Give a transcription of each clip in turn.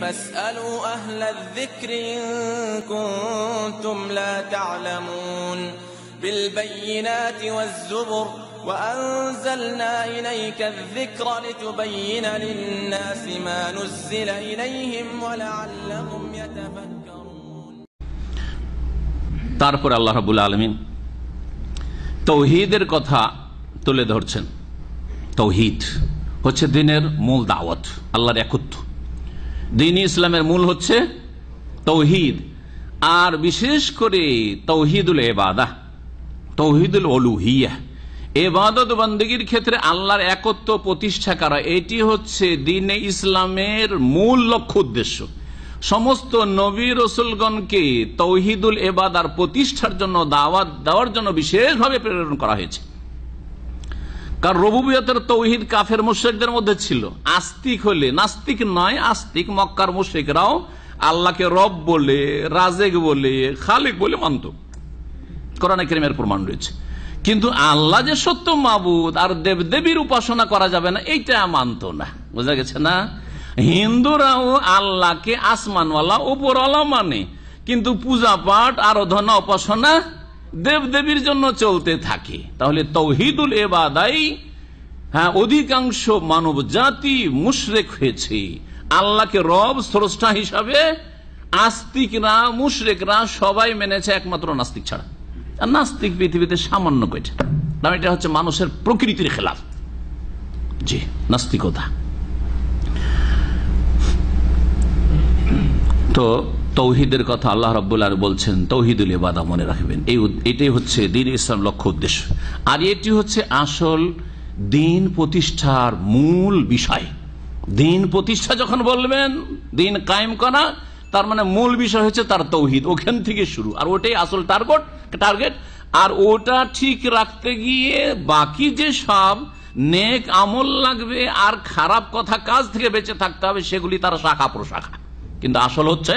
فاسألوا أهل الذكر إن كنتم لا تعلمون بالبينات والزبر وأنزلنا إليك الذكر لتبين للناس ما نزل إليهم ولعلهم يتفكرون তারপর আল্লাহ রাবুল আলমিন তৌহিদের কথা তুলে ধরছেন তৌহিদ হচ্ছে দিনের মূল দাওয়াত আল্লাহর একত্র দিনী ইসলামের মূল হচ্ছে তৌহিদ আর বিশেষ করে তৌহিদুল এবাদা তৌহিদুল অলুহিয়া এবাদত বন্দীর ক্ষেত্রে আল্লাহর একত্র প্রতিষ্ঠা করা এটি হচ্ছে দিনে ইসলামের মূল লক্ষ্য উদ্দেশ্য সমস্ত নবী রসুলগণকে তৌহিদুল এবাদার প্রতিষ্ঠার জন্য দাওয়াত দেওয়ার জন্য বিশেষভাবে প্রেরণ করা হয়েছে কারণ রবুবিয়তের তৌহিদ কাফের মুশেকদের মধ্যে ছিল আস্তিক হলে নাস্তিক নয় আস্তিক মক্কার মুশ্রিকরাও আল্লাহকে রব বলে রাজেক বলে খালিক বলে মানত কোরআনে কেরিমের প্রমাণ রয়েছে কিন্তু আল্লাহ যে সত্য মাবুদ আর দেবদেবীর উপাসনা করা যাবে না এইটা মানত না বোঝা গেছে না হিন্দুরাও আল্লাহকে আসমানওয়ালা উপরওয়ালা মানে কিন্তু পূজা পাঠ আরাধনা উপাসনা দেবদেবীর জন্য চলতে থাকে তাহলে তৌহিদুল এবাদাই হ্যাঁ অধিকাংশ মানব জাতি মুশরেক হয়েছে আল্লাহকে রব স্রষ্টা হিসাবে আস্তিকরা মুশরেকরা সবাই মেনেছে একমাত্র নাস্তিক ছাড়া নাস্তিক পৃথিবীতে সামান্য কয়টা কারণ এটা হচ্ছে মানুষের প্রকৃতির খেলাফ জি নাস্তিকতা তো তৌহিদের কথা আল্লাহ রব্বুল্লাহ বলছেন তৌহিদুল ইবাদা মনে রাখবেন এই এটাই হচ্ছে দিন ইসলাম লক্ষ্য উদ্দেশ্য আর এটি হচ্ছে আসল দিন প্রতিষ্ঠার মূল বিষয় দিন প্রতিষ্ঠা যখন বলবেন দিন কায়েম করা তার মানে মূল বিষয় হচ্ছে তার তৌহিদ ওখান থেকে শুরু আর ওটাই আসল টার্গেট টার্গেট আর ওটা ঠিক রাখতে গিয়ে বাকি যে সব নেক আমল লাগবে আর খারাপ কথা কাজ থেকে বেঁচে থাকতে হবে সেগুলি তার শাখা প্রশাখা কিন্তু আসল হচ্ছে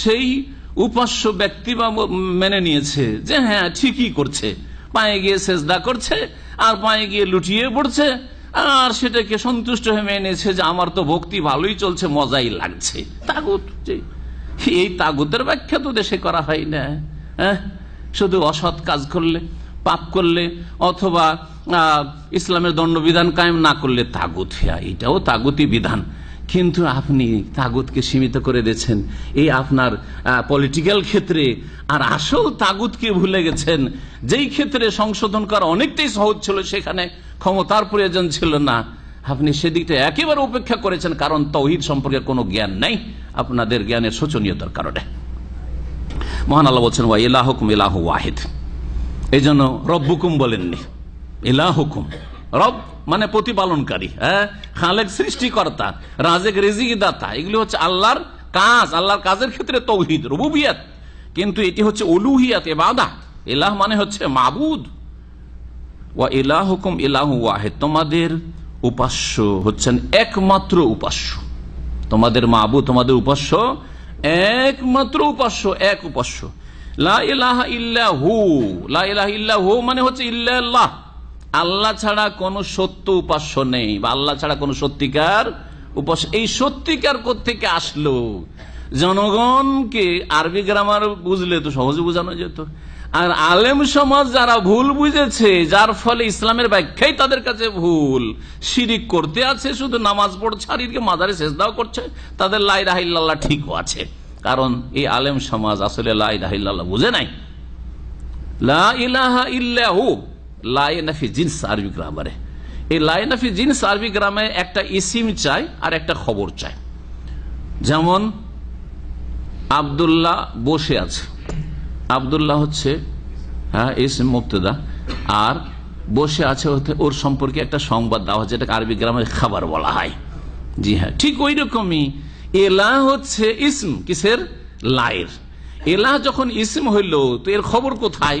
সেই উপাস্য ব্যক্তি বা মেনে নিয়েছে যে হ্যাঁ ঠিকই করছে পায়ে গিয়ে সেজদা করছে আর পায়ে গিয়ে লুটিয়ে পড়ছে আর সেটাকে সন্তুষ্ট হয়ে মেনেছে যে আমার তো ভক্তি ভালোই চলছে মজাই লাগছে তাগুত এই তাগুতের ব্যাখ্যা তো দেশে করা হয় না হ্যাঁ শুধু অসৎ কাজ করলে পাপ করলে অথবা ইসলামের দণ্ডবিধান কায়েম না করলে তাগুত এটাও তাগুতি বিধান কিন্তু আপনি তাগুতকে সীমিত করে দিয়েছেন এই আপনার পলিটিক্যাল ক্ষেত্রে আর আসল তাগুতকে ভুলে গেছেন যেই ক্ষেত্রে সংশোধন করা অনেকটাই সহজ ছিল সেখানে ক্ষমতার প্রয়োজন ছিল না আপনি সেদিকটা একেবারে উপেক্ষা করেছেন কারণ তহিদ সম্পর্কে কোনো জ্ঞান নাই আপনাদের জ্ঞানের শোচনীয়তার কারণে মহান আল্লাহ বলছেন ওয়া ইলাহ হুকুম ইলাহ ওয়াহিদ এই জন্য রব হুকুম বলেননি ইলাহ হুকুম রব মানে প্রতিপালনকারী হ্যাঁ সৃষ্টিকর্তা রাজেক রেজিক দাতা এগুলি হচ্ছে আল্লাহর কাজ আল্লাহর কাজের ক্ষেত্রে তৌহিদ রবুবিয়াত কিন্তু এটি হচ্ছে অলুহিয়াত এবাদা এলাহ মানে হচ্ছে মাবুদ ওয়া এলাহ হুকুম এলাহ ওয়াহেদ তোমাদের উপাস্য হচ্ছেন একমাত্র উপাস্য তোমাদের মাবু তোমাদের উপাস্য একমাত্র উপাস্য এক উপাস্য লাহ ইল্লাহু লাহ ইল্লাহু মানে হচ্ছে ইল্লাহ আল্লাহ ছাড়া কোনো সত্য উপাস্য নেই বা আল্লাহ ছাড়া কোনো সত্যিকার উপাস এই সত্যিকার থেকে আসলো জনগণকে আরবি গ্রামার বুঝলে তো সহজে বোঝানো যেত আর আলেম সমাজ যারা ভুল বুঝেছে যার ফলে ইসলামের ব্যাখ্যাই তাদের কাছে ভুল শিরিক করতে আছে শুধু নামাজ পড় ছাড়িয়ে মাদারে শেষ দাও করছে তাদের লাই রাহিল্লাহ ঠিকও আছে কারণ এই আলেম সমাজ আসলে লাই রাহিল্লাহ বুঝে নাই লা লাইনাফি জিন্স আরবি গ্রামারে এই লাইনাফি জিন্স আরবি গ্রামে একটা ইসিম চাই আর একটা খবর চাই যেমন আবদুল্লাহ বসে আছে আবদুল্লাহ হচ্ছে হ্যাঁ ইসিম মুক্তদা আর বসে আছে ওর সম্পর্কে একটা সংবাদ দেওয়া হচ্ছে যেটাকে আরবি গ্রামের খাবার বলা হয় জি হ্যাঁ ঠিক ওই রকমই এলা হচ্ছে ইসম কিসের লায়ের এলা যখন ইসম হইল তো এর খবর কোথায়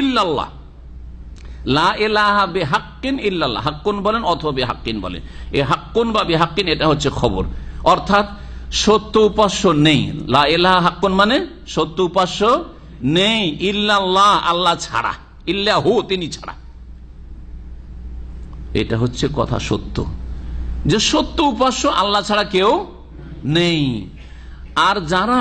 ইল্লাল্লাহ লা বলেন অথবা বলেন এই হাক্কুন বা বেহাক্কিন এটা হচ্ছে খবর অর্থাৎ সত্য উপাস্য নেই মানে সত্য উপাস্য নেই ইল্লাল্লাহ আল্লাহ ছাড়া ইল্লাহু তিনি ছাড়া এটা হচ্ছে কথা সত্য যে সত্য উপাস্য আল্লাহ ছাড়া কেউ নেই আর যারা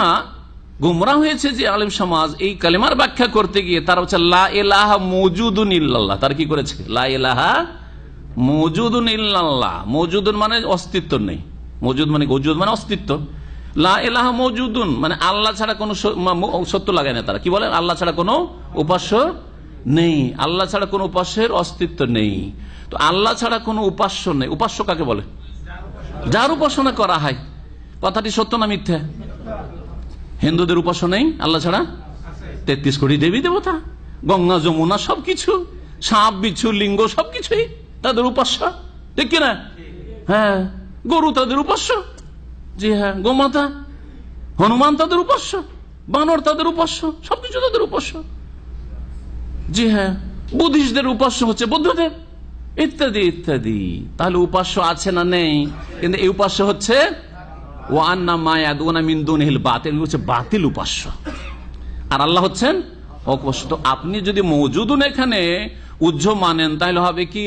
গুমরা হয়েছে যে আলেম সমাজ এই কালেমার ব্যাখ্যা করতে গিয়ে তারা হচ্ছে লা এলাহা মজুদুন ইল্লাল্লাহ তার কি করেছে লা এলাহা মজুদুন ইল্লাল্লাহ মজুদুন মানে অস্তিত্ব নেই মজুদ মানে গজুদ মানে অস্তিত্ব লা এলাহা মজুদুন মানে আল্লাহ ছাড়া কোনো সত্য লাগায় না তারা কি বলেন আল্লাহ ছাড়া কোনো উপাস্য নেই আল্লাহ ছাড়া কোনো উপাস্যের অস্তিত্ব নেই তো আল্লাহ ছাড়া কোনো উপাস্য নেই উপাস্য কাকে বলে যার উপাসনা করা হয় কথাটি সত্য না মিথ্যা হিন্দুদের উপাসনাই নেই আল্লাহ ছাড়া তেত্রিশ কোটি দেবী দেবতা গঙ্গা যমুনা সবকিছু সাপ বিচ্ছু লিঙ্গ সবকিছুই তাদের উপাস্য ঠিক কিনা হ্যাঁ গরু তাদের উপাস্য জি হ্যাঁ গোমাতা হনুমান তাদের উপাস্য বানর তাদের উপাস্য সবকিছু তাদের উপাস্য জি হ্যাঁ বুদ্ধিস্টদের উপাস্য হচ্ছে বুদ্ধদেব ইত্যাদি ইত্যাদি তাহলে উপাস্য আছে না নেই কিন্তু এই উপাস্য হচ্ছে ও আন্না মায়া দুনা মিন্দুন হিল বাতিল হচ্ছে বাতিল উপাস্য আর আল্লাহ হচ্ছেন অকস্ত আপনি যদি মৌজুদুন এখানে উজ্জ মানেন তাহলে হবে কি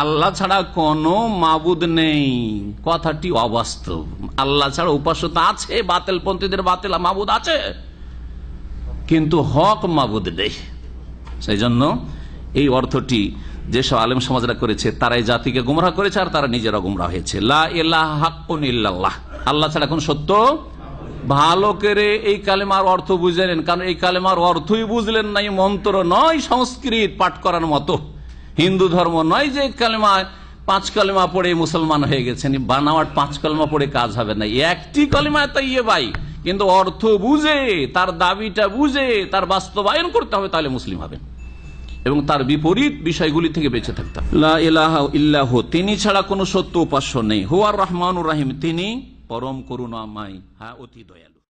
আল্লাহ ছাড়া কোনো মাবুদ নেই কথাটি অবাস্তব আল্লাহ ছাড়া উপাস্যতা আছে বাতেল পন্থীদের বাতেল মাবুদ আছে কিন্তু হক মাবুদ নেই সেই জন্য এই অর্থটি যেসব আলেম সমাজরা করেছে তারাই জাতিকে গুমরাহ করেছে আর তারা নিজেরা গুমরাহ হয়েছে লা ইল্লাহ হাক্কুন ইল্লাল্লাহ আল্লাহ ছাড়া কোন সত্য ভালো করে এই কালেমার অর্থ বুঝে নেন কারণ এই কালেমার অর্থই বুঝলেন না এই মন্ত্র নয় সংস্কৃত পাঠ করার মতো হিন্দু ধর্ম নয় যে কালেমা পাঁচ কলেমা পড়ে মুসলমান হয়ে গেছেন বানাওয়াট পাঁচ কলেমা পড়ে কাজ হবে না একটি তো তাই ভাই কিন্তু অর্থ বুঝে তার দাবিটা বুঝে তার বাস্তবায়ন করতে হবে তাহলে মুসলিম হবে এবং তার বিপরীত বিষয়গুলি থেকে বেঁচে থাকতাম ইল্লাহ তিনি ছাড়া কোনো সত্য উপাস্য নেই হুয়ার রহমানুর রাহিম তিনি পরম করুণাময় হ্যাঁ অতি দয়াল